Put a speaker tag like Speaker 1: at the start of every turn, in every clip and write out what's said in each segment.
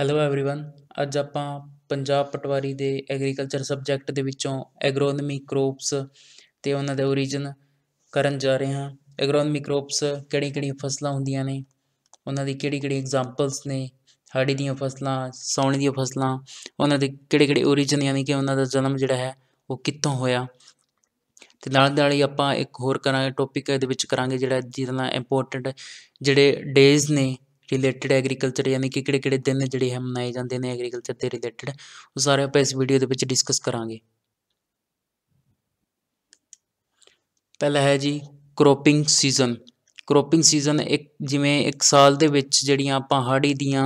Speaker 1: hello everyone ਅੱਜ ਆਪਾਂ ਪੰਜਾਬ ਪਟਵਾਰੀ ਦੇ ਐਗਰੀਕਲਚਰ ਸਬਜੈਕਟ ਦੇ ਵਿੱਚੋਂ ਐਗਰੋਨੋਮੀ ਕ੍ਰੋਪਸ ਤੇ ਉਹਨਾਂ ਦੇ origin ਕਰਨ ਜਾ ਰਹੇ ਹਾਂ ਐਗਰੋਨੋਮੀ ਕ੍ਰੋਪਸ ਕਿਹੜੀ ਕਿਹੜੀ ਫਸਲਾਂ ਹੁੰਦੀਆਂ ਨੇ ਉਹਨਾਂ ਦੀ ਕਿਹੜੀ-ਕਿਹੜੀ ਐਗਜ਼ਾਮਪਲਸ ਨੇ ਹਾੜੀ ਦੀਆਂ ਫਸਲਾਂ ਸੌਣੀ ਦੀਆਂ ਫਸਲਾਂ ਉਹਨਾਂ ਦੇ ਕਿਹੜੇ-ਕਿਹੜੇ origin ਯਾਨੀ ਕਿ ਉਹਨਾਂ ਦਾ ਜਨਮ ਜਿਹੜਾ ਹੈ ਉਹ ਕਿੱਥੋਂ ਹੋਇਆ ਤੇ ਨਾਲ ਨਾਲ ਹੀ ਆਪਾਂ ਇੱਕ ਹੋਰ ਕਰਾਂਗੇ ਟੌਪਿਕ ਇਹਦੇ ਵਿੱਚ ਕਰਾਂਗੇ ਜਿਹੜਾ ਜਿਹਦਾ ਇੰਪੋਰਟੈਂਟ ਜਿਹੜੇ ਡੇਜ਼ ਨੇ ਰਿਲੇਟਡ ਐਗਰੀਕਲਚਰ ਯਾਨੀ ਕਿ ਕਿਹੜੇ ਕਿਹੜੇ ਦਿਨ ਜਿਹੜੇ ਹਮ ਮਨਾਏ ਜਾਂਦੇ ਨੇ ਐਗਰੀਕਲਚਰ ਦੇ ਰਿਲੇਟਡ ਉਹ ਸਾਰੇ ਆਪਾਂ ਇਸ ਵੀਡੀਓ ਦੇ ਵਿੱਚ ਡਿਸਕਸ ਕਰਾਂਗੇ ਪਹਿਲਾ ਹੈ ਜੀ ਕ੍ਰੋਪਿੰਗ ਸੀਜ਼ਨ ਕ੍ਰੋਪਿੰਗ ਸੀਜ਼ਨ ਇੱਕ ਜਿਵੇਂ ਇੱਕ ਸਾਲ ਦੇ ਵਿੱਚ ਜਿਹੜੀਆਂ ਆਪਾਂ ਹਾੜੀ ਦੀਆਂ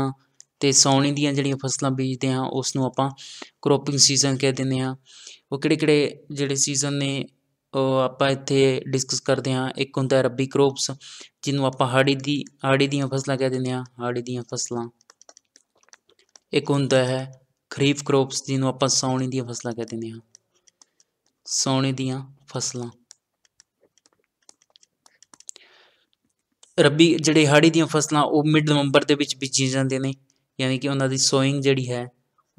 Speaker 1: ਤੇ ਸੌਣੀ ਦੀਆਂ ਜਿਹੜੀਆਂ ਫਸਲਾਂ ਬੀਜਦੇ ਹਾਂ ਉਸ ਨੂੰ ਆਪਾਂ ਕ੍ਰੋਪਿੰਗ ਸੀਜ਼ਨ ਕਹਿ ਦਿੰਦੇ ਹਾਂ ਉਹ ਕਿਹੜੇ ਕਿਹੜੇ ਜਿਹੜੇ ਸੀਜ਼ਨ ਨੇ ਆਪਾਂ ਇੱਥੇ ਡਿਸਕਸ ਕਰਦੇ ਹਾਂ ਇੱਕ ਹੁੰਦਾ ਰੱਬੀ ਕ੍ਰੋਪਸ ਜਿਹਨੂੰ ਆਪਾਂ ਹਾੜੀ ਦੀ ਹਾੜੀ ਦੀਆਂ ਫਸਲਾਂ ਕਹਿ ਦਿੰਦੇ ਹਾਂ ਹਾੜੀ ਦੀਆਂ ਫਸਲਾਂ ਇੱਕ ਹੁੰਦਾ ਹੈ ਖਰੀਫ ਕ੍ਰੋਪਸ ਜਿਹਨੂੰ ਆਪਾਂ ਸੌਣੀ ਦੀਆਂ ਫਸਲਾਂ ਕਹਿ ਦਿੰਦੇ ਹਾਂ ਸੌਣੀ ਦੀਆਂ ਫਸਲਾਂ ਰੱਬੀ ਜਿਹੜੇ ਹਾੜੀ ਦੀਆਂ ਫਸਲਾਂ ਉਹ ਮਿਡ ਨਵੰਬਰ ਦੇ ਵਿੱਚ ਬੀਜੀਆਂ ਜਾਂਦੀਆਂ ਨੇ ਯਾਨੀ ਕਿ ਉਹਨਾਂ ਦੀ ਸੋਇੰਗ ਜਿਹੜੀ ਹੈ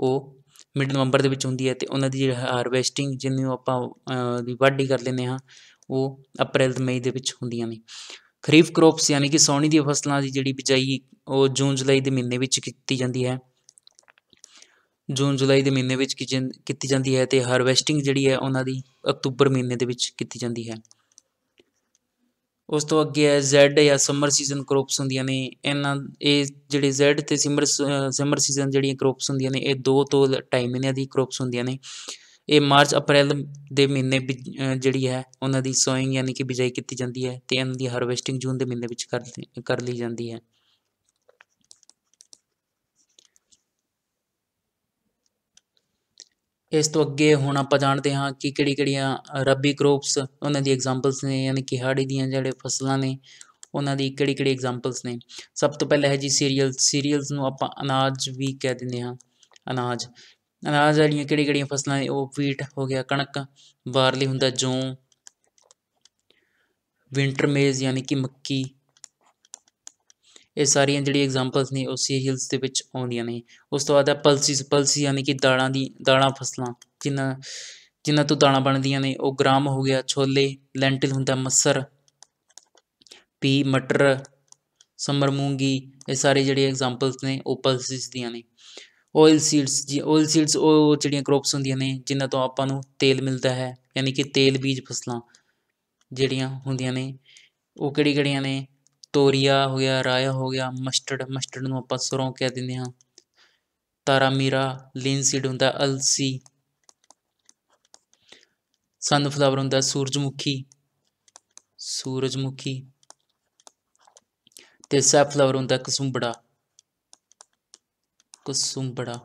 Speaker 1: ਉਹ ਮਿਡ ਨਵੰਬਰ ਦੇ ਵਿੱਚ ਹੁੰਦੀ ਹੈ ਤੇ ਉਹਨਾਂ ਦੀ ਜਿਹੜੀ ਹਾਰਵੈਸਟਿੰਗ ਜਿੰਨੂੰ ਆਪਾਂ ਦੀ ਵਾਢੀ ਕਰ ਲੈਂਦੇ ਹਾਂ ਉਹ ਅਪ੍ਰੈਲ ਤੇ ਮਈ ਦੇ ਵਿੱਚ ਹੁੰਦੀਆਂ ਨੇ ਖਰੀਫ ਕ੍ਰੋਪਸ ਯਾਨੀ ਕਿ ਸੌਣੀ ਦੀਆਂ ਫਸਲਾਂ ਦੀ ਜਿਹੜੀ ਬਿਜਾਈ ਉਹ ਜੂਨ ਜੁਲਾਈ ਦੇ ਮਹੀਨੇ ਵਿੱਚ ਕੀਤੀ ਜਾਂਦੀ ਹੈ ਜੂਨ ਜੁਲਾਈ ਦੇ ਮਹੀਨੇ ਵਿੱਚ ਕੀਤੀ ਜਾਂਦੀ ਹੈ ਤੇ ਹਾਰਵੈਸਟਿੰਗ ਜਿਹੜੀ ਹੈ ਉਹਨਾਂ ਦੀ ਅਕਤੂਬਰ ਮਹੀਨੇ ਦੇ ਵਿੱਚ ਕੀਤੀ ਜਾਂਦੀ ਹੈ ਉਸ ਤੋਂ ਅੱਗੇ ਹੈ ਜ਼ੈਡ ਜਾਂ ਸਮਰ ਸੀਜ਼ਨ ਕ੍ਰੋਪਸ ਹੁੰਦੀਆਂ ਨੇ ਇਹਨਾਂ ਇਹ ਜਿਹੜੇ ਜ਼ੈਡ ਤੇ ਸਮਰ ਸਮਰ ਸੀਜ਼ਨ ਜਿਹੜੀਆਂ ਕ੍ਰੋਪਸ ਹੁੰਦੀਆਂ ਨੇ ਇਹ ਦੋ ਤੋਂ ਟਾਈਮ ਇਹਨਾਂ ਦੀ ਕ੍ਰੋਪਸ ਹੁੰਦੀਆਂ ਨੇ ਇਹ ਮਾਰਚ ਅਪ੍ਰੈਲ ਦੇ ਮਹੀਨੇ ਜਿਹੜੀ ਹੈ ਉਹਨਾਂ ਦੀ ਸੋਇੰਗ ਯਾਨੀ ਕਿ ਬਿਜਾਈ ਕੀਤੀ ਜਾਂਦੀ ਹੈ ਤੇ ਇਹਨਾਂ ਦੀ ਹਾਰਵੈਸਟਿੰਗ ਜੂਨ ਦੇ ਮਹੀਨੇ ਵਿੱਚ ਕਰ ਕਰ ਲਈ ਜਾਂਦੀ ਹੈ ਇਸ ਤੋਂ ਅੱਗੇ ਹੁਣ ਆਪਾਂ ਜਾਣਦੇ ਹਾਂ ਕਿ ਕਿਹੜੀ ਕਿਹੜੀਆਂ ਰੱਬੀ ਕ੍ਰੋਪਸ ਉਹਨਾਂ ਦੀ ਐਗਜ਼ਾਮਪਲਸ ਨੇ ਯਾਨੀ ਕਿ ਹਾੜੀ ਦੀਆਂ ਜਿਹੜੇ ਫਸਲਾਂ ਨੇ ਉਹਨਾਂ ਦੀ ਕਿਹੜੀ ਕਿਹੜੀ ਐਗਜ਼ਾਮਪਲਸ ਨੇ ਸਭ ਤੋਂ ਪਹਿਲਾਂ ਹੈ ਜੀ ਸੀਰੀਅਲ ਸੀਰੀਅਲਸ ਨੂੰ ਆਪਾਂ ਅਨਾਜ ਵੀ ਕਹਿ ਦਿੰਦੇ ਹਾਂ ਅਨਾਜ ਅਨਾਜ ਵਾਲੀਆਂ ਕਿਹੜੀ ਕਿਹੜੀਆਂ ਫਸਲਾਂ ਨੇ ਉਹ ਵੀਟ ਹੋ ਗਿਆ ਕਣਕ ਬਾਰਲੀ ਹੁੰਦਾ ਜੌਂ ਵਿੰਟਰ ਮੇਜ਼ ਯਾਨੀ ਕਿ ਮੱਕੀ ਇਹ ਸਾਰੀਆਂ ਜਿਹੜੀ ਐਗਜ਼ਾਮਪਲਸ ਨੇ ਉਹ ਸੀ ਹਿਲਸ ਦੇ ਵਿੱਚ ਆਉਂਦੀਆਂ ਨੇ ਉਸ ਤੋਂ ਬਾਅਦ ਆ ਪਲਸੀਸ ਪਲਸੀ ਯਾਨੀ ਕਿ ਦਾਣਾ ਦੀ ਦਾਣਾ ਫਸਲਾਂ ਜਿਨ੍ਹਾਂ ਜਿਨ੍ਹਾਂ ਤੋਂ ਦਾਣਾ ਬਣਦੀਆਂ ਨੇ ਉਹ ਗ੍ਰਾਮ ਹੋ ਗਿਆ ਛੋਲੇ ਲੈਂਟਿਲ ਹੁੰਦਾ ਮਸਰ ਪੀ ਮਟਰ ਸਮਰ ਮੂੰਗੀ ਇਹ ਸਾਰੇ ਜਿਹੜੇ ਐਗਜ਼ਾਮਪਲਸ ਨੇ ਉਹ ਪਲਸਿਸ ਦੀਆਂ ਨੇ ਆਇਲ ਸੀਡਸ ਜੀ ਆਇਲ ਸੀਡਸ ਉਹ ਜਿਹੜੀਆਂ ਕ੍ਰੋਪਸ ਹੁੰਦੀਆਂ ਨੇ ਜਿਨ੍ਹਾਂ ਤੋਂ ਆਪਾਂ ਨੂੰ ਤੇਲ ਮਿਲਦਾ ਹੈ ਯਾਨੀ ਕਿ ਤੇਲ ਬੀਜ ਫਸਲਾਂ ਜਿਹੜੀਆਂ ਹੁੰਦੀਆਂ ਨੇ ਉਹ ਕਿਹੜੀ ਕਿਹੜੀਆਂ ਨੇ ਤੋਰੀਆ ਹੋ ਗਿਆ ਰਾਇਆ ਹੋ ਗਿਆ ਮਸਟਰਡ ਮਸਟਰਡ ਨੂੰ ਆਪਾਂ ਸਰੋਂ ਕਹਿ ਦਿੰਦੇ ਹਾਂ ਤਾਰਾ ਮੀਰਾ ਲਿਨਸੀਡ ਹੁੰਦਾ ਅਲਸੀ ਸਨਫਲਾਵਰ ਹੁੰਦਾ ਸੂਰਜਮੁਖੀ ਸੂਰਜਮੁਖੀ ਤੇ ਸੈਫਲਾਵਰ ਹੁੰਦਾ ਕਸੁੰਬੜਾ ਕਸੁੰਬੜਾ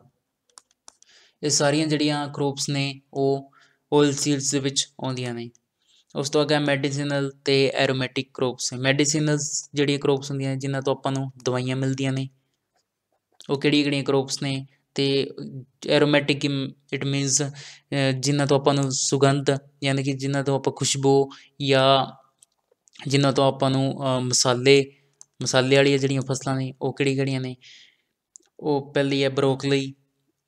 Speaker 1: ਇਹ ਸਾਰੀਆਂ ਜਿਹੜੀਆਂ ਕ੍ਰੋਪਸ ਨੇ ਉਹ ਆਇਲ ਸੀਡਸ ਦੇ ਵਿੱਚ ਆਉਂਦੀਆਂ ਨੇ ਉਸ ਤੋਂ ਅੱਗੇ ਮੈਡੀਸਿਨਲ ਤੇ ਐਰੋਮੈਟਿਕ ਕ੍ਰੋਪਸ ਮੈਡੀਸਿਨਲਸ ਜਿਹੜੀਆਂ ਕ੍ਰੋਪਸ ਹੁੰਦੀਆਂ ਜਿਨ੍ਹਾਂ ਤੋਂ ਆਪਾਂ ਨੂੰ ਦਵਾਈਆਂ ਮਿਲਦੀਆਂ ਨੇ ਉਹ ਕਿਹੜੀਆਂ-ਕਿਹੜੀਆਂ ਕ੍ਰੋਪਸ ਨੇ ਤੇ ਐਰੋਮੈਟਿਕ ਇਟ ਮੀਨਸ ਜਿਨ੍ਹਾਂ ਤੋਂ ਆਪਾਂ ਨੂੰ ਸੁਗੰਧ ਯਾਨੀ ਕਿ ਜਿਨ੍ਹਾਂ ਤੋਂ ਆਪਾਂ ਖੁਸ਼ਬੂ ਜਾਂ ਜਿਨ੍ਹਾਂ ਤੋਂ ਆਪਾਂ ਨੂੰ ਮਸਾਲੇ ਮਸਾਲੇ ਵਾਲੀਆਂ ਜਿਹੜੀਆਂ ਫਸਲਾਂ ਨੇ ਉਹ ਕਿਹੜੀ-ਕਿਹੜੀਆਂ ਨੇ ਉਹ ਪਹਿਲੀ ਹੈ ਬਰੋਕਲੀ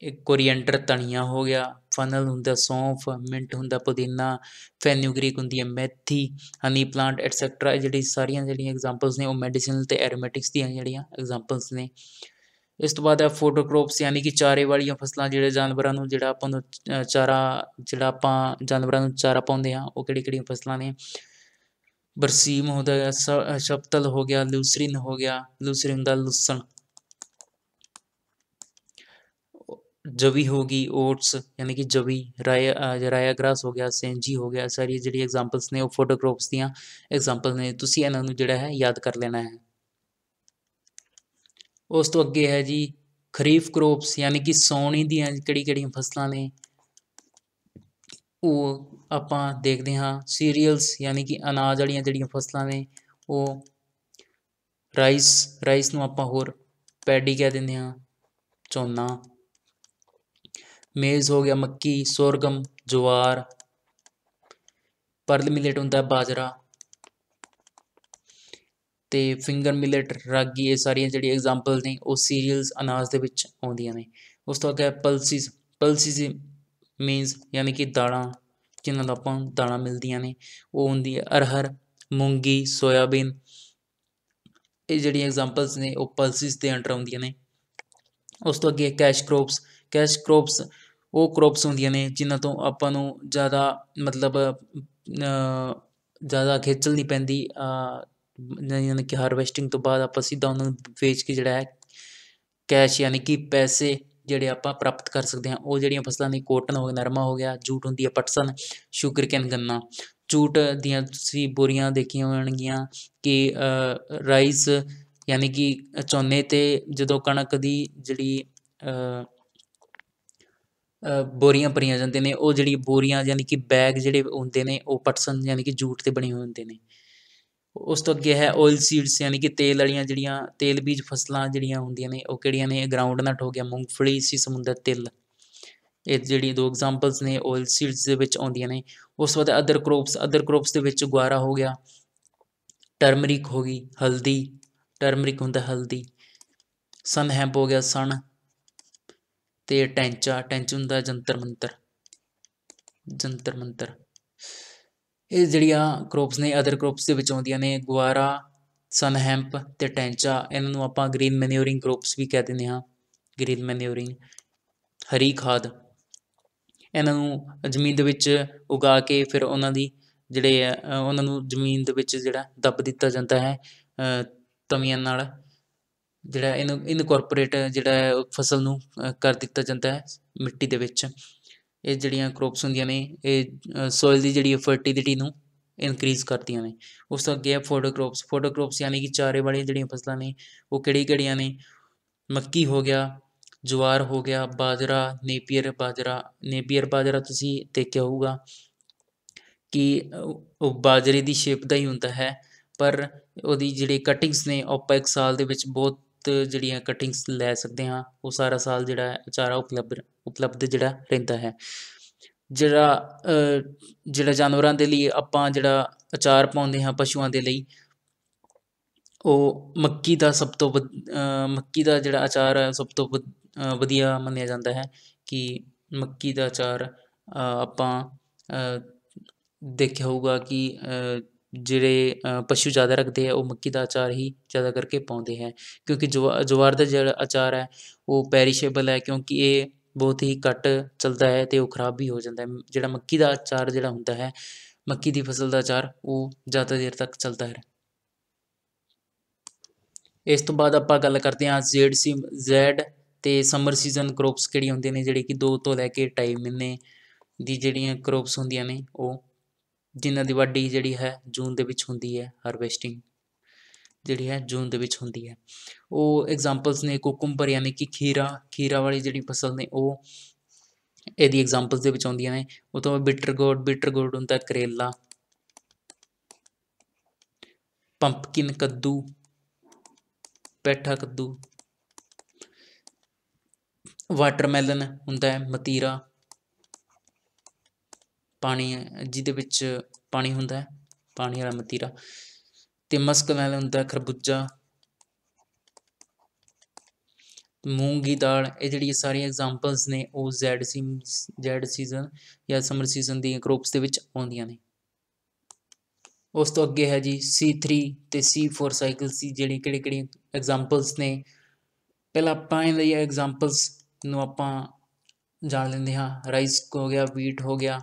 Speaker 1: ਇੱਕ ਕੋਰੀਐਂਡਰ ਤਣੀਆਂ ਹੋ ਗਿਆ ਫਨਲ ਹੁੰਦਾ ਸੌਂਫ ਮਿੰਟ ਹੁੰਦਾ ਪੁਦੀਨਾ ਫੈਨਿਊਗ੍ਰੀਕ ਹੁੰਦੀ ਹੈ ਮੈਥੀ ਹਨੀ ਪਲਾਂਟ ਐਟਸੈਟਰਾ ਜਿਹੜੀ ਸਾਰੀਆਂ ਜਿਹੜੀਆਂ ਐਗਜ਼ਾਮਪਲਸ ਨੇ ਉਹ ਮੈਡੀਸਨਲ ਤੇ ਐਰੋਮੈਟਿਕਸ ਦੀਆਂ ਜਿਹੜੀਆਂ ਐਗਜ਼ਾਮਪਲਸ ਨੇ ਇਸ ਤੋਂ ਬਾਅਦ ਹੈ ਫੋਟੋਕ੍ਰੋਪਸ ਯਾਨੀ ਕਿ ਚਾਰੇ ਵਾਲੀਆਂ ਫਸਲਾਂ ਜਿਹੜੇ ਜਾਨਵਰਾਂ ਨੂੰ ਜਿਹੜਾ ਆਪਾਂ ਨੂੰ ਚਾਰਾ ਜਿਹੜਾ ਆਪਾਂ ਜਾਨਵਰਾਂ ਨੂੰ ਚਾਰਾ ਪਾਉਂਦੇ ਆ ਉਹ ਕਿਹੜੀ ਕਿਹੜੀਆਂ ਫਸਲਾਂ ਨੇ ਬਰਸੀਮ ਹੁੰਦਾ ਹੈ ਸ਼ਪਤਲ ਹੋ ਗਿਆ ਲੂਸਰੀਨ ਹੋ ਗਿਆ ਲੂਸਰੀਨ ਦਾ ਲੂਸਣ ਜਵੀ ਹੋ ਗਈ ਓਟਸ ਯਾਨੀ ਕਿ ਜਵੀ ਰਾਇਆ ਰਾਇਆ ਗ੍ਰਾਸ ਹੋ ਗਿਆ ਸੈਂਜੀ ਹੋ ਗਿਆ ਸਾਰੀ ਜਿਹੜੀ ਐਗਜ਼ਾਮਪਲਸ ਨੇ ਉਹ ਫੋਟੋਕ੍ਰੋਪਸ ਦੀਆਂ ਐਗਜ਼ਾਮਪਲਸ ਨੇ ਤੁਸੀਂ ਇਹਨਾਂ ਨੂੰ ਜਿਹੜਾ ਹੈ ਯਾਦ ਕਰ ਲੈਣਾ ਹੈ ਉਸ ਤੋਂ ਅੱਗੇ ਹੈ ਜੀ ਖਰੀਫ ਕ੍ਰੋਪਸ ਯਾਨੀ ਕਿ ਸੌਣੀ ਦੀਆਂ ਕਿਹੜੀ-ਕਿਹੜੀਆਂ ਫਸਲਾਂ ਨੇ ਉਹ ਆਪਾਂ ਦੇਖਦੇ ਹਾਂ ਸੀਰੀਅਲਸ ਯਾਨੀ ਕਿ ਅਨਾਜ ਵਾਲੀਆਂ ਜਿਹੜੀਆਂ ਫਸਲਾਂ ਨੇ ਉਹ ਰਾਈਸ ਰਾਈਸ ਨੂੰ ਆਪਾਂ ਹੋਰ ਪੈਡੀ ਕਹਿ ਦਿੰਦੇ ਹਾਂ ਝੋਨਾ ਮੇਜ਼ ਹੋ ਗਿਆ ਮੱਕੀ ਸੋਰਗਮ ਜਵਾਰ ਪਰਲ ਮਿਲੇਟ ਹੁੰਦਾ ਬਾਜਰਾ ਤੇ ਫਿੰਗਰ ਮਿਲੇਟ ਰਾਗੀ ਇਹ ਸਾਰੀਆਂ ਜਿਹੜੀ ਐਗਜ਼ਾਮਪਲਸ ਨੇ ਉਹ ਸੀਰੀਅਲਸ ਅਨਾਜ ਦੇ ਵਿੱਚ ਆਉਂਦੀਆਂ ਨੇ ਉਸ ਤੋਂ ਅੱਗੇ ਪਲਸਿਸ ਪਲਸਿਸ ਮੀਨਸ ਯਾਨੀ ਕਿ ਦਾਣਾ ਜਿਨ੍ਹਾਂ ਦਾ ਆਪਾਂ ਦਾਣਾ ਮਿਲਦੀਆਂ ਨੇ ਉਹ ਹੁੰਦੀ ਹੈ ਅਰਹਰ ਮੂੰਗੀ ਸੋਇਆਬੀਨ ਇਹ ਜਿਹੜੀਆਂ ਐਗਜ਼ਾਮਪਲਸ ਨੇ ਉਹ ਪਲਸਿਸ ਦੇ ਅੰਡਰ ਆਉਂਦੀਆਂ ਨੇ ਉਸ ਤੋਂ ਅੱਗੇ ਕੈਸ਼ ਕ੍ਰੋਪਸ ਕੈਸ਼ ਕ੍ਰੋਪਸ ਉਹ ਕ੍ਰੌਪਸ ਹੁੰਦੀਆਂ ਨੇ ਜਿਨ੍ਹਾਂ ਤੋਂ ਆਪਾਂ ਨੂੰ ਜ਼ਿਆਦਾ ਮਤਲਬ ਜ਼ਿਆਦਾ ਖੇਚਲ ਨਹੀਂ ਪੈਂਦੀ ਯਾਨੀ ਕਿ ਹਾਰਵੈਸਟਿੰਗ ਤੋਂ ਬਾਅਦ ਆਪਾਂ ਸਿੱਧਾ ਉਹਨਾਂ ਨੂੰ ਵੇਚ ਕੇ ਜਿਹੜਾ ਹੈ ਕੈਸ਼ ਯਾਨੀ ਕਿ ਪੈਸੇ ਜਿਹੜੇ ਆਪਾਂ ਪ੍ਰਾਪਤ ਕਰ ਸਕਦੇ ਹਾਂ ਉਹ ਜਿਹੜੀਆਂ ਫਸਲਾਂ ਨੇ ਕੋਟਨ ਹੋ ਗਿਆ ਨਰਮਾ ਹੋ ਗਿਆ ਜੂਟ ਹੁੰਦੀ ਹੈ ਪਟਸਨ ਕੈਨ ਗੰਨਾ ਜੂਟ ਦੀਆਂ ਤੁਸੀਂ ਬੋਰੀਆਂ ਦੇਖੀਆਂ ਹੋਣਗੀਆਂ ਕਿ ਰਾਈਸ ਯਾਨੀ ਕਿ ਝੋਨੇ ਤੇ ਜਦੋਂ ਕਣਕ ਦੀ ਜਿਹੜੀ ਬੋਰੀਆਂ ਭਰੀਆਂ ਜਾਂਦੇ ਨੇ ਉਹ ਜਿਹੜੀ ਬੋਰੀਆਂ ਯਾਨੀ ਕਿ ਬੈਗ ਜਿਹੜੇ ਹੁੰਦੇ ਨੇ ਉਹ ਪਟਸਨ ਯਾਨੀ ਕਿ ਜੂਟ ਦੇ ਬਣੇ ਹੋਏ ਹੁੰਦੇ ਨੇ ਉਸ ਤੋਂ ਅੱਗੇ ਹੈ ਆਇਲ ਸੀਡਸ ਯਾਨੀ ਕਿ ਤੇਲ ਵਾਲੀਆਂ ਜਿਹੜੀਆਂ ਤੇਲ ਬੀਜ ਫਸਲਾਂ ਜਿਹੜੀਆਂ ਹੁੰਦੀਆਂ ਨੇ ਉਹ ਕਿਹੜੀਆਂ ਨੇ ਗਰਾਊਂਡ ਨਟ ਹੋ ਗਿਆ ਮੂੰਗਫਲੀ ਸੀ ਸਮੁੰਦਰ ਤਿਲ ਇਹ ਜਿਹੜੀ ਦੋ ਐਗਜ਼ਾਮਪਲਸ ਨੇ ਆਇਲ ਸੀਡਸ ਦੇ ਵਿੱਚ ਆਉਂਦੀਆਂ ਨੇ ਉਸ ਤੋਂ ਬਾਅਦ ਅਦਰ ਕ੍ਰੋਪਸ ਅਦਰ ਕ੍ਰੋਪਸ ਦੇ ਵਿੱਚ ਗੁਆਰਾ ਹੋ ਗਿਆ ਟਰਮਰਿਕ ਹੋ ਗਈ ਹਲਦੀ ਟਰਮਰਿਕ ਹੁੰਦਾ ਹਲਦੀ ਸਨ ਹੈਂਪ ਹੋ ਗਿਆ ਸਣ ਤੇ ਟੈਂਚਾ ਟੈਂਚ ਹੁੰਦਾ ਜੰਤਰ ਮੰਤਰ ਜੰਤਰ ਮੰਤਰ ਇਹ ਜਿਹੜੀਆਂ ਕ੍ਰੋਪਸ ਨੇ ਅਦਰ ਕ੍ਰੋਪਸ ਦੇ ਵਿੱਚ ਆਉਂਦੀਆਂ ਨੇ ਗੁਆਰਾ ਸਨ ਹੈਂਪ ਤੇ ਟੈਂਚਾ ਇਹਨਾਂ ਨੂੰ ਆਪਾਂ ਗ੍ਰੀਨ ਮੈਨਿਊਰਿੰਗ ਕ੍ਰੋਪਸ ਵੀ ਕਹਿ ਦਿੰਦੇ ਹਾਂ ਗ੍ਰੀਨ ਮੈਨਿਊਰਿੰਗ ਹਰੀ ਖਾਦ ਇਹਨਾਂ ਨੂੰ ਜ਼ਮੀਨ ਦੇ ਵਿੱਚ ਉਗਾ ਕੇ ਫਿਰ ਉਹਨਾਂ ਦੀ ਜਿਹੜੇ ਉਹਨਾਂ ਨੂੰ ਜ਼ਮੀਨ ਦੇ ਵਿੱਚ ਜਿਹੜਾ ਦੱਬ ਦਿੱਤਾ ਜਾਂਦਾ ਹੈ ਤਮੀਆਂ ਨਾਲ ਜਿਹੜਾ ਇਨ ਇਨਕੋਰਪੋਰੇਟ ਜਿਹੜਾ ਫਸਲ ਨੂੰ ਕਰ ਦਿੱਤਾ ਜਾਂਦਾ ਹੈ ਮਿੱਟੀ ਦੇ ਵਿੱਚ ਇਹ ਜਿਹੜੀਆਂ ਕ੍ਰੋਪਸ ਹੁੰਦੀਆਂ ਨੇ ਇਹ ਸੋਇਲ ਦੀ ਜਿਹੜੀ ਫਰਟੀਲਿਟੀ ਨੂੰ ਇਨਕਰੀਜ਼ ਕਰਦੀਆਂ ਨੇ ਉਸ ਤੋਂ ਅੱਗੇ ਹੈ ਫੋਟੋ ਕ੍ਰੋਪਸ ਫੋਟੋ ਕ੍ਰੋਪਸ ਯਾਨੀ ਕਿ ਚਾਰੇ ਵਾਲੀਆਂ ਜਿਹੜੀਆਂ ਫਸਲਾਂ ਨੇ ਉਹ ਕਿਹੜੀ ਕਿਹੜੀਆਂ ਨੇ ਮੱਕੀ ਹੋ ਗਿਆ ਜਵਾਰ ਹੋ ਗਿਆ ਬਾਜਰਾ ਨੇਪੀਅਰ ਬਾਜਰਾ ਨੇਪੀਅਰ ਬਾਜਰਾ ਤੁਸੀਂ ਦੇਖਿਆ ਹੋਊਗਾ ਕਿ ਉਹ ਬਾਜਰੇ ਦੀ ਸ਼ੇਪ ਦਾ ਹੀ ਹੁੰਦਾ ਹੈ ਪਰ ਉਹਦੀ ਜਿਹੜੀ ਕਟਿੰਗਸ ਨੇ ਆਪਾਂ ਇੱਕ ਸਾਲ ਦੇ ਵਿੱਚ ਬਹੁਤ ਮੁਫਤ ਜਿਹੜੀਆਂ ਕਟਿੰਗਸ ਲੈ ਸਕਦੇ ਹਾਂ ਉਹ ਸਾਰਾ ਸਾਲ ਜਿਹੜਾ ਚਾਰਾ ਉਪਲਬਧ ਉਪਲਬਧ ਜਿਹੜਾ ਰਹਿੰਦਾ ਹੈ ਜਿਹੜਾ ਜਿਹੜਾ ਜਾਨਵਰਾਂ ਦੇ ਲਈ ਆਪਾਂ ਜਿਹੜਾ ਅਚਾਰ ਪਾਉਂਦੇ ਹਾਂ ਪਸ਼ੂਆਂ ਦੇ ਲਈ ਉਹ ਮੱਕੀ ਦਾ ਸਭ ਤੋਂ ਮੱਕੀ ਦਾ ਜਿਹੜਾ ਅਚਾਰ ਹੈ ਸਭ ਤੋਂ ਵਧੀਆ ਮੰਨਿਆ ਜਾਂਦਾ ਹੈ ਕਿ ਮੱਕੀ ਦਾ ਅਚਾਰ ਆਪਾਂ ਦੇਖਿਆ ਹੋਊਗਾ ਕਿ ਜਿਹੜੇ ਪਸ਼ੂ ਜ਼ਿਆਦਾ ਰੱਖਦੇ ਹੈ ਉਹ ਮੱਕੀ ਦਾ ਆਚਾਰ ਹੀ ਜ਼ਿਆਦਾ ਕਰਕੇ ਪਾਉਂਦੇ ਹੈ ਕਿਉਂਕਿ ਜਵਾਰ ਦਾ ਜਿਹੜਾ ਆਚਾਰ ਹੈ ਉਹ ਪੈਰੀਸ਼ੇਬਲ ਹੈ ਕਿਉਂਕਿ ਇਹ ਬਹੁਤ ਹੀ ਘੱਟ ਚੱਲਦਾ ਹੈ ਤੇ ਉਹ ਖਰਾਬ ਵੀ ਹੋ ਜਾਂਦਾ ਹੈ ਜਿਹੜਾ ਮੱਕੀ ਦਾ ਆਚਾਰ ਜਿਹੜਾ ਹੁੰਦਾ ਹੈ ਮੱਕੀ ਦੀ ਫਸਲ ਦਾ ਆਚਾਰ ਉਹ ਜ਼ਿਆਦਾ ਦੇਰ ਤੱਕ ਚੱਲਦਾ ਹੈ ਇਸ ਤੋਂ ਬਾਅਦ ਆਪਾਂ ਗੱਲ ਕਰਦੇ ਹਾਂ ਜ਼ੈਡ ਸੀ ਜ਼ੈਡ ਤੇ ਸਮਰ ਸੀਜ਼ਨ ਕ੍ਰੋਪਸ ਕਿਹੜੀ ਹੁੰਦੀਆਂ ਨੇ ਜਿਹੜੀ ਕਿ 2 ਤੋਂ ਲੈ ਕੇ 2.5 ਮਹੀਨੇ ਦੀ ਜਿਹੜੀਆਂ ਕ੍ਰੋਪਸ ਹੁੰਦੀਆਂ ਨੇ ਉਹ ਜਿਨ੍ਹਾਂ ਦੀ ਵਾਢੀ ਜਿਹੜੀ ਹੈ ਜੂਨ ਦੇ ਵਿੱਚ ਹੁੰਦੀ ਹੈ ਹਾਰਵੈਸਟਿੰਗ ਜਿਹੜੀ ਹੈ ਜੂਨ ਦੇ ਵਿੱਚ ਹੁੰਦੀ ਹੈ ਉਹ ਐਗਜ਼ਾਮਪਲਸ ਨੇ ਕੁਕੁੰਬਰ ਯਾਨੀ ਕਿ ਖੀਰਾ ਖੀਰਾ ਵਾਲੀ ਜਿਹੜੀ ਫਸਲ ਨੇ ਉਹ ਇਹਦੀ ਐਗਜ਼ਾਮਪਲਸ ਦੇ ਵਿੱਚ ਆਉਂਦੀਆਂ ਨੇ ਉਹ ਤੋਂ ਬਿਟਰ ਗੋਡ ਬਿਟਰ ਗੋਡ ਹੁੰਦਾ ਕਰੇਲਾ ਪੰਪਕਿਨ ਕੱਦੂ ਪੈਠਾ ਕੱਦੂ ਵਾਟਰਮੈਲਨ ਹੁੰਦਾ ਹੈ ਮਤੀਰਾ ਪਾਣੀ ਜਿਹਦੇ ਵਿੱਚ ਪਾਣੀ ਹੁੰਦਾ ਹੈ ਪਾਣੀ ਵਾਲਾ ਮਤੀਰਾ ਤੇ ਮਸਕ ਨਾਲ ਹੁੰਦਾ ਖਰਬੂਜਾ ਮੂੰਗੀ ਦਾਲ ਇਹ ਜਿਹੜੀਆਂ ਸਾਰੀਆਂ ਐਗਜ਼ਾਮਪਲਸ ਨੇ ਉਹ ਜ਼ੈਡ ਸੀ ਜ਼ੈਡ ਸੀਜ਼ਨ ਜਾਂ ਸਮਰ ਸੀਜ਼ਨ ਦੀਆਂ ਕ੍ਰੋਪਸ ਦੇ ਵਿੱਚ ਆਉਂਦੀਆਂ ਨੇ ਉਸ ਤੋਂ ਅੱਗੇ ਹੈ ਜੀ C3 ਤੇ C4 ਸਾਈਕਲਸ ਸੀ ਜਿਹੜੀ ਕਿਹੜੇ ਕਿਹੜੀਆਂ ਐਗਜ਼ਾਮਪਲਸ ਨੇ ਪਹਿਲਾਂ ਆਪਾਂ ਇਹਦੇ ਐਗਜ਼ਾਮਪਲਸ ਨੂੰ ਆਪਾਂ ਜਾਣ ਲੈਂਦੇ ਹਾਂ ਰਾਈਸ ਹੋ ਗਿਆ ਵੀਟ ਹੋ ਗਿਆ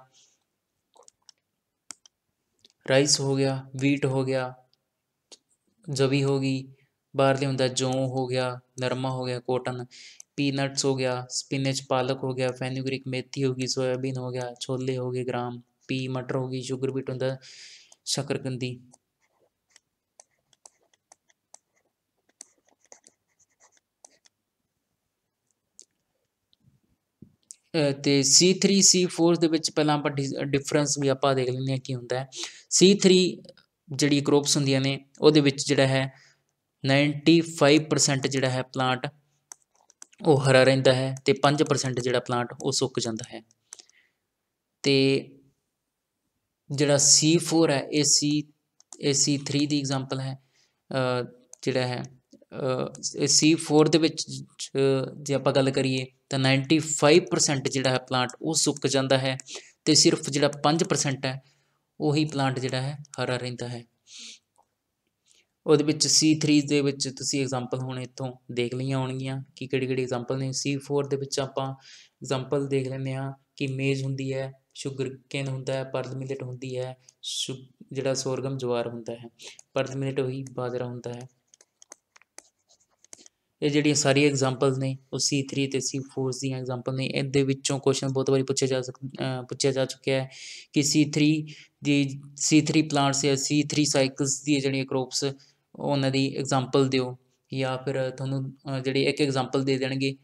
Speaker 1: ਰਾਈਸ ਹੋ ਗਿਆ ਵੀਟ ਹੋ ਗਿਆ ਜਵੀ ਹੋ ਗਈ ਬਾਹਰ ਹੁੰਦਾ ਜੋ ਹੋ ਗਿਆ ਨਰਮਾ ਹੋ ਗਿਆ ਕੋਟਨ ਪੀਨਟਸ ਹੋ ਗਿਆ ਸਪਿਨਚ ਪਾਲਕ ਹੋ ਗਿਆ ਫੈਨੂਗ੍ਰਿਕ ਮੇਥੀ ਹੋ ਗਈ ਸੋਇਆਬੀਨ ਹੋ ਗਿਆ ਛੋਲੇ ਹੋ ਗਏ ਗ੍ਰਾਮ ਪੀ ਮਟਰ ਹੋ ਗਈ ਸ਼ੂਗਰ ਬੀਟ ਹੁੰਦਾ ਸ਼ਕਰਕੰਦੀ ਤੇ C3 C4 ਦੇ ਵਿੱਚ ਪਹਿਲਾਂ ਆਪਾਂ ਡਿਫਰੈਂਸ ਵੀ ਆਪਾਂ ਦੇਖ ਲੈਂਦੇ ਹਾਂ ਕੀ ਹੁੰਦਾ ਹੈ C3 ਜਿਹੜੀ ਕ੍ਰੋਪਸ ਹੁੰਦੀਆਂ ਨੇ ਉਹਦੇ ਵਿੱਚ ਜਿਹੜਾ ਹੈ 95% ਜਿਹੜਾ ਹੈ ਪਲਾਂਟ ਉਹ ਹਰਾ ਰਹਿੰਦਾ ਹੈ ਤੇ 5% ਜਿਹੜਾ ਪਲਾਂਟ ਉਹ ਸੁੱਕ ਜਾਂਦਾ ਹੈ ਤੇ ਜਿਹੜਾ C4 ਹੈ ਇਹ C AC3 ਦੀ ਐਗਜ਼ਾਮਪਲ ਹੈ ਜਿਹੜਾ ਹੈ C4 ਦੇ ਵਿੱਚ ਜੇ ਆਪਾਂ ਗੱਲ ਕਰੀਏ ਤਾਂ 95% ਜਿਹੜਾ ਹੈ ਪਲਾਂਟ ਉਹ ਸੁੱਕ ਜਾਂਦਾ ਹੈ ਤੇ ਸਿਰਫ ਜਿਹੜਾ 5% ਹੈ ਉਹੀ ਪਲਾਂਟ ਜਿਹੜਾ ਹੈ ਹਰਾ ਰਹਿੰਦਾ ਹੈ ਉਹਦੇ ਵਿੱਚ C3 ਦੇ ਵਿੱਚ ਤੁਸੀਂ ਐਗਜ਼ਾਮਪਲ ਹੁਣ ਇੱਥੋਂ ਦੇਖ ਲਈਆਂ ਹੋਣਗੀਆਂ ਕਿ ਕਿਹੜੀ ਕਿਹੜੀ ਐਗਜ਼ਾਮਪਲ ਨੇ C4 ਦੇ ਵਿੱਚ ਆਪਾਂ ਐਗਜ਼ਾਮਪਲ ਦੇਖ ਲੈਂਦੇ ਹਾਂ ਕਿ ਮੇਜ਼ ਹੁੰਦੀ ਹੈ ਸ਼ੂਗਰ ਕੇਨ ਹੁੰਦਾ ਹੈ ਪਰਲ ਮਿਲਟ ਹੁੰਦੀ ਹੈ ਜਿਹੜਾ ਸੋਰਗਮ ਜਵਾਰ ਹੁੰਦਾ ਹੈ ਪਰਲ ਮਿਲਟ ਉਹੀ ਬਾਜਰਾ ਹੁੰਦਾ ਹੈ ਇਹ ਜਿਹੜੀਆਂ ਸਾਰੀ ਐਗਜ਼ਾਮਪਲਸ ਨੇ ਉਹ C3 ਤੇ C4 ਦੀਆਂ ਐਗਜ਼ਾਮਪਲ ਨੇ ਇਹਦੇ ਵਿੱਚੋਂ ਕੁਐਸਚਨ ਬਹੁਤ ਵਾਰੀ ਪੁੱਛਿਆ ਜਾ ਪੁੱਛਿਆ ਜਾ ਚੁੱਕਿਆ ਹੈ ਕਿ C3 ਦੀ C3 ਪਲਾਂਟਸ ਜਾਂ C3 ਸਾਈਕਲਸ ਦੀ ਜਿਹੜੀਆਂ ਕ੍ਰੋਪਸ ਉਹਨਾਂ ਦੀ ਐਗਜ਼ਾਮਪਲ ਦਿਓ ਜਾਂ ਫਿਰ ਤੁਹਾਨੂੰ ਜਿਹੜੀ ਇੱਕ ਐਗਜ਼ਾਮਪਲ ਦੇ ਦੇਣਗੇ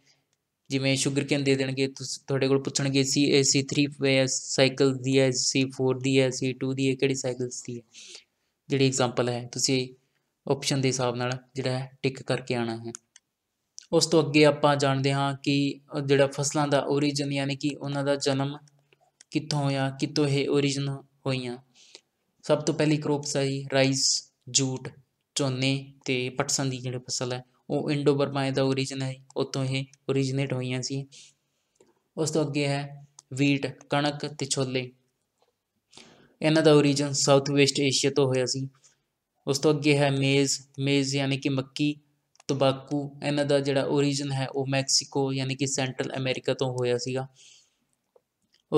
Speaker 1: ਜਿਵੇਂ ਕੇਨ ਦੇ ਦੇਣਗੇ ਤੁਹਾਡੇ ਕੋਲ ਪੁੱਛਣਗੇ ਸੀ ਇਹ C3 ਵੇ ਸਾਈਕਲ ਦੀ ਹੈ C4 ਦੀ ਹੈ C2 ਦੀ ਹੈ ਕਿਹੜੀ ਸਾਈਕਲਸ ਦੀ ਹੈ ਜਿਹੜੀ ਐਗਜ਼ਾਮਪਲ ਹੈ ਤੁਸੀਂ ਆਪਸ਼ਨ ਦੇ ਹਿਸਾਬ ਨਾਲ ਜਿਹੜਾ ਹੈ ਟਿਕ ਕਰਕੇ ਆਣਾ ਹੈ ਉਸ ਤੋਂ ਅੱਗੇ ਆਪਾਂ ਜਾਣਦੇ ਹਾਂ ਕਿ ਜਿਹੜਾ ਫਸਲਾਂ ਦਾ origin ਯਾਨੀ ਕਿ ਉਹਨਾਂ ਦਾ ਜਨਮ ਕਿੱਥੋਂ ਹੋਇਆ ਕਿੱਥੋਂ ਇਹ origin ਹੋਈਆਂ ਸਭ ਤੋਂ ਪਹਿਲੀ ਕ੍ਰੋਪਸ ਹੈ ਜੀ ਰਾਈਸ ਜੂਟ ਝੋਨੇ ਤੇ ਪਟਸਨ ਦੀ ਜਿਹੜੀ ਫਸਲ ਹੈ ਉਹ ਇੰਡੋ ਬਰਮਾਏ ਦਾ origin ਹੈ ਉਤੋਂ ਇਹ originate ਹੋਈਆਂ ਸੀ ਉਸ ਤੋਂ ਅੱਗੇ ਹੈ ਵੀਟ ਕਣਕ ਤੇ ਛੋਲੇ ਇਹਨਾਂ ਦਾ origin ਸਾਊਥ ਵੈਸਟ ਏਸ਼ੀਆ ਤੋਂ ਹੋਇਆ ਸੀ ਉਸ ਤੋਂ ਅੱਗੇ ਹੈ ਮੇਜ਼ ਮੇਜ਼ ਯਾਨੀ ਕਿ ਮੱਕੀ ਤੰਬਾਕੂ ਇਹਨਾਂ ਦਾ ਜਿਹੜਾ origin ਹੈ ਉਹ ਮੈਕਸੀਕੋ ਯਾਨੀ ਕਿ ਸੈਂਟਰਲ ਅਮਰੀਕਾ ਤੋਂ ਹੋਇਆ ਸੀਗਾ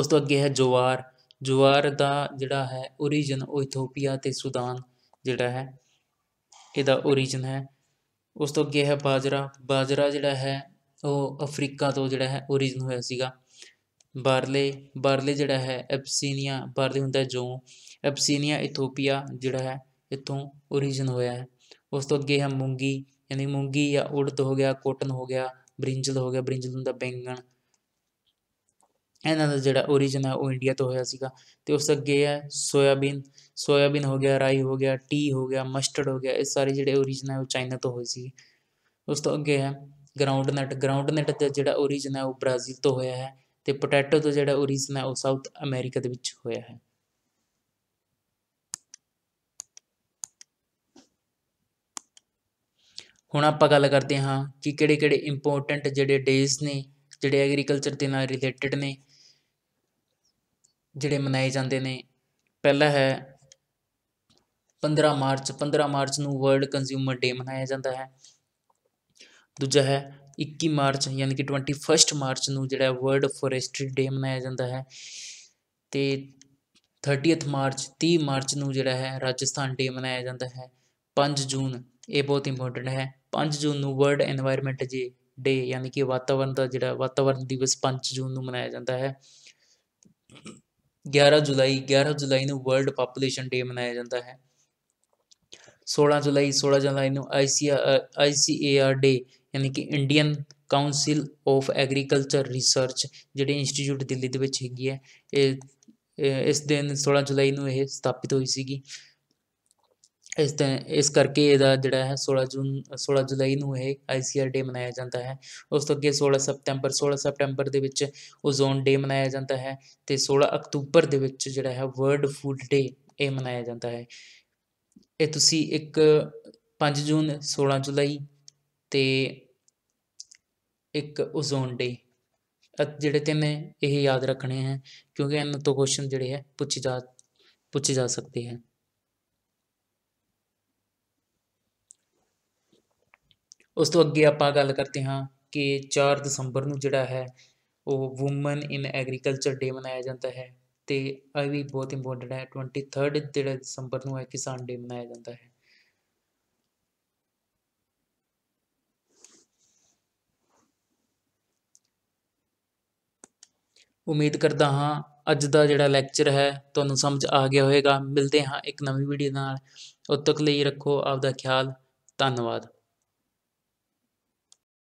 Speaker 1: ਉਸ ਤੋਂ ਅੱਗੇ ਹੈ ਜਵਾਰ ਜਵਾਰ ਦਾ ਜਿਹੜਾ ਹੈ origin ਉਹ ਇਥੋਪੀਆ ਤੇ ਸੁਦਾਨ ਜਿਹੜਾ ਹੈ ਇਹਦਾ origin ਹੈ ਉਸ ਤੋਂ ਅੱਗੇ ਹੈ ਬਾਜਰਾ ਬਾਜਰਾ ਜਿਹੜਾ ਹੈ ਉਹ ਅਫਰੀਕਾ ਤੋਂ ਜਿਹੜਾ ਹੈ origin ਹੋਇਆ ਸੀਗਾ ਬਾਰਲੇ ਬਾਰਲੇ ਜਿਹੜਾ ਹੈ ਐਬਸੀਨੀਆ ਬਾਰਲੇ ਹੁੰਦਾ ਜੋ ਐਬਸੀਨੀਆ ਇਥੋਪੀਆ ਜਿਹੜਾ ਹੈ ਇਥੋਂ origin ਹੋਇਆ ਹੈ ਉਸ ਤੋਂ ਅੱਗੇ ਹੈ ਮੂੰਗੀ ਯਾਨੀ ਮੂੰਗੀ ਜਾਂ ਉੜਦ ਹੋ ਗਿਆ ਕੋਟਨ ਹੋ ਗਿਆ ਬ੍ਰਿੰਜਲ ਹੋ ਗਿਆ ਬ੍ਰਿੰਜਲ ਹੁੰਦਾ ਬੈਂਗਣ ਇਹਨਾਂ ਦਾ ਜਿਹੜਾ origin ਹੈ ਉਹ ਇੰਡੀਆ ਤੋਂ ਹੋਇਆ ਸੀਗਾ ਤੇ ਉਸ ਅੱਗੇ ਹੈ ਸੋਇਆਬੀਨ ਸੋਇਆਬੀਨ ਹੋ ਗਿਆ ਰਾਈ ਹੋ ਗਿਆ ਟੀ ਹੋ ਗਿਆ ਮਸਟਰਡ ਹੋ ਗਿਆ ਇਹ ਸਾਰੇ ਜਿਹੜੇ origin ਹੈ ਉਹ ਚਾਈਨਾ ਤੋਂ ਹੋਏ ਸੀ ਉਸ ਤੋਂ ਅੱਗੇ ਹੈ ਗਰਾਊਂਡ ਨਟ ਗਰਾਊਂਡ ਨਟ ਦਾ ਜਿਹੜਾ origin ਹੈ ਉਹ ਬ੍ਰਾਜ਼ੀਲ ਤੋਂ ਹੋਇਆ ਹੈ ਤੇ ਪੋਟੈਟੋ ਤੋਂ ਜਿਹੜਾ origin ਹੈ ਉਹ ਸਾਊਥ ਅਮਰੀਕਾ ਦੇ ਵਿੱਚ ਹੋਇਆ ਹੈ ਹੁਣ ਆਪਾਂ ਗੱਲ ਕਰਦੇ ਹਾਂ ਕਿ ਕਿਹੜੇ ਕਿਹੜੇ ਇੰਪੋਰਟੈਂਟ ਜਿਹੜੇ ਡੇਜ਼ ਨੇ ਜਿਹੜੇ ਐਗਰੀਕਲਚਰ ਦੇ ਨਾਲ ਰਿਲੇਟਡ ਨੇ ਜਿਹੜੇ ਮਨਾਏ ਜਾਂਦੇ ਨੇ ਪਹਿਲਾ ਹੈ 15 ਮਾਰਚ 15 ਮਾਰਚ ਨੂੰ ਵਰਲਡ ਕੰਜ਼ਿਊਮਰ ਡੇ ਮਨਾਇਆ ਜਾਂਦਾ ਹੈ ਦੂਜਾ ਹੈ 21 ਮਾਰਚ ਯਾਨੀ ਕਿ 21 ਮਾਰਚ ਨੂੰ ਜਿਹੜਾ ਵਰਲਡ ਫੋਰੈਸਟਰੀ ਡੇ ਮਨਾਇਆ ਜਾਂਦਾ ਹੈ ਤੇ 30th ਮਾਰਚ 30 ਮਾਰਚ ਨੂੰ ਜਿਹੜਾ ਹੈ ਰਾਜਸਥਾਨ ਡੇ ਮਨਾਇਆ ਜਾਂਦਾ ਹੈ 5 ਜੂਨ ਇਹ ਬਹੁਤ ਇੰਪੋਰਟੈਂਟ ਹੈ 5 ਜੂਨ ਨੂੰ ਵਰਲਡ এনवायरमेंट ਜੀ ਡੇ ਯਾਨੀ ਕਿ ਵਾਤਾਵਰਨ ਦਾ ਜਿਹੜਾ ਵਾਤਾਵਰਨ ਦਿਵਸ 5 ਜੂਨ ਨੂੰ ਮਨਾਇਆ ਜਾਂਦਾ ਹੈ 11 ਜੁਲਾਈ 11 ਜੁਲਾਈ ਨੂੰ ਵਰਲਡ ਪੋਪੂਲੇਸ਼ਨ ਡੇ ਮਨਾਇਆ ਜਾਂਦਾ ਹੈ 16 ਜੁਲਾਈ 16 ਜੁਲਾਈ ਨੂੰ ICAR ਡੇ ਯਾਨੀ ਕਿ Indian council of agriculture research ਜਿਹੜੇ ਇੰਸਟੀਚਿਊਟ ਦਿੱਲੀ ਦੇ ਵਿੱਚ ਹੈਗੀ ਹੈ ਇਹ ਇਸ ਦਿਨ 16 ਜੁਲਾਈ ਨੂੰ ਇਹ ਸਥਾਪਿਤ ਹੋਈ ਸੀਗੀ ਇਸ ਤਾਂ ਇਸ ਕਰਕੇ ਇਹਦਾ ਜਿਹੜਾ ਹੈ ਸੋਲ੍ਹਾਂ ਜੂਨ ਸੋਲ੍ਹਾਂ ਜੁਲਾਈ ਨੂੰ ਇਹ ਆਈ ਸੀ ਆਰ ਡੇ ਮਨਾਇਆ ਜਾਂਦਾ ਹੈ ਉਸ ਤੋਂ ਅੱਗੇ ਸੋਲ੍ਹਾਂ ਸਪਟੈਂਬਰ ਸੋਲ੍ਹਾਂ ਸਪਟੈਂਬਰ ਦੇ ਵਿੱਚ ਓਜ਼ੋਨ ਡੇ ਮਨਾਇਆ ਜਾਂਦਾ ਹੈ ਅਤੇ ਸੋਲ੍ਹਾਂ ਅਕਤੂਬਰ ਦੇ ਵਿੱਚ ਜਿਹੜਾ ਹੈ ਵਰਲਡ ਫੂਡ ਡੇ ਇਹ ਮਨਾਇਆ ਜਾਂਦਾ ਹੈ ਇਹ ਤੁਸੀਂ ਇੱਕ 5 ਜੂਨ 16 ਜੁਲਾਈ ਤੇ ਇੱਕ ਓਜ਼ੋਨ ਡੇ ਜਿਹੜੇ ਤਿੰਨ ਇਹ ਯਾਦ ਰੱਖਣੇ ਹੈ ਕਿਉਂਕਿ ਇਹਨਾਂ ਤੋਂ ਕੁਐਸਚਨ ਜਿਹੜੇ ਹੈ ਪੁੱਛੇ ਜਾ ਪੁੱਛੇ ਜਾ ਸਕਦੇ ਹੈ ਉਸ ਤੋਂ ਅੱਗੇ ਆਪਾਂ ਗੱਲ ਕਰਦੇ ਹਾਂ ਕਿ 4 ਦਸੰਬਰ ਨੂੰ ਜਿਹੜਾ ਹੈ ਉਹ ਔਮਨ ਇਨ ਐਗਰੀਕਲਚਰ ਡੇ ਮਨਾਇਆ ਜਾਂਦਾ ਹੈ ਤੇ ਇਹ ਵੀ ਬਹੁਤ ਇੰਪੋਰਟੈਂਟ ਹੈ 23 ਜਿਹੜਾ ਦਸੰਬਰ ਨੂੰ ਹੈ ਕਿਸਾਨ ਡੇ ਮਨਾਇਆ ਜਾਂਦਾ ਹੈ ਉਮੀਦ ਕਰਦਾ ਹਾਂ ਅੱਜ ਦਾ ਜਿਹੜਾ ਲੈਕਚਰ ਹੈ ਤੁਹਾਨੂੰ ਸਮਝ ਆ ਗਿਆ ਹੋਵੇਗਾ ਮਿਲਦੇ ਹਾਂ ਇੱਕ ਨਵੀਂ ਵੀਡੀਓ ਨਾਲ ਉਦ ਤੱਕ ਲਈ ਰੱਖੋ ਆਪਦਾ ਖਿਆਲ ਧੰਨਵਾਦ